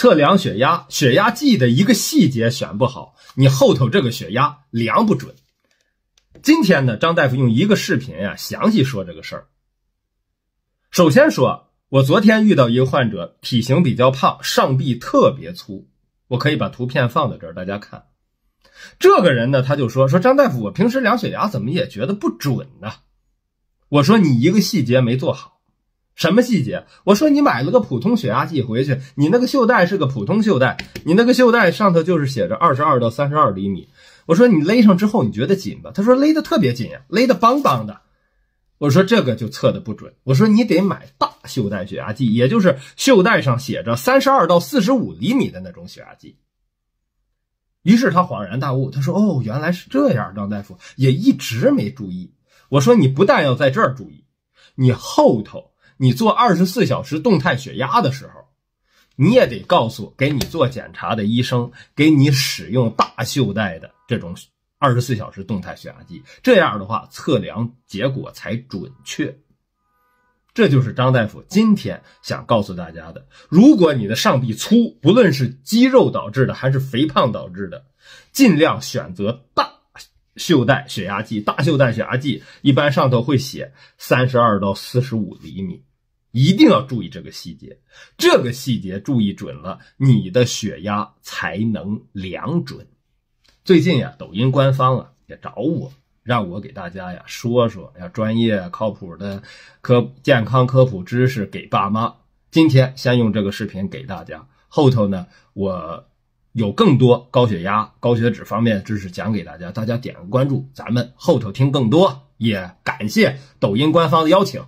测量血压，血压计的一个细节选不好，你后头这个血压量不准。今天呢，张大夫用一个视频呀，详细说这个事儿。首先说，我昨天遇到一个患者，体型比较胖，上臂特别粗，我可以把图片放在这儿，大家看。这个人呢，他就说说张大夫，我平时量血压怎么也觉得不准呢？我说你一个细节没做好。什么细节？我说你买了个普通血压计回去，你那个袖带是个普通袖带，你那个袖带上头就是写着二十二到三十二厘米。我说你勒上之后你觉得紧吧？他说勒得特别紧呀，勒得邦邦的。我说这个就测的不准。我说你得买大袖带血压计，也就是袖带上写着三十二到四十五厘米的那种血压计。于是他恍然大悟，他说：“哦，原来是这样，张大夫也一直没注意。”我说你不但要在这儿注意，你后头。你做二十四小时动态血压的时候，你也得告诉给你做检查的医生，给你使用大袖带的这种二十四小时动态血压计，这样的话测量结果才准确。这就是张大夫今天想告诉大家的。如果你的上臂粗，不论是肌肉导致的还是肥胖导致的，尽量选择大袖带血压计。大袖带血压计一般上头会写三十二到四十五厘米。一定要注意这个细节，这个细节注意准了，你的血压才能量准。最近呀，抖音官方啊也找我，让我给大家呀说说要专业靠谱的科健康科普知识给爸妈。今天先用这个视频给大家，后头呢我有更多高血压、高血脂方面的知识讲给大家。大家点个关注，咱们后头听更多。也感谢抖音官方的邀请。